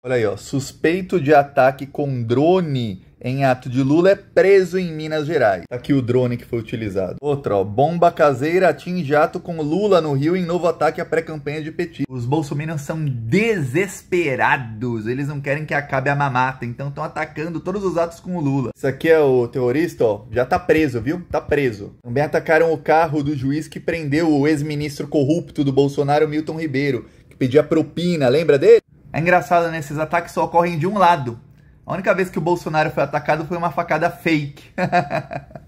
Olha aí, ó. Suspeito de ataque com drone em ato de Lula é preso em Minas Gerais. Tá aqui o drone que foi utilizado. Outra, ó. Bomba caseira atinge ato com Lula no Rio em novo ataque à pré-campanha de Petit. Os bolsominions são desesperados. Eles não querem que acabe a mamata, então estão atacando todos os atos com o Lula. Isso aqui é o terrorista, ó. Já tá preso, viu? Tá preso. Também atacaram o carro do juiz que prendeu o ex-ministro corrupto do Bolsonaro, Milton Ribeiro, que pedia propina, lembra dele? É engraçado, né? Esses ataques só ocorrem de um lado. A única vez que o Bolsonaro foi atacado foi uma facada fake.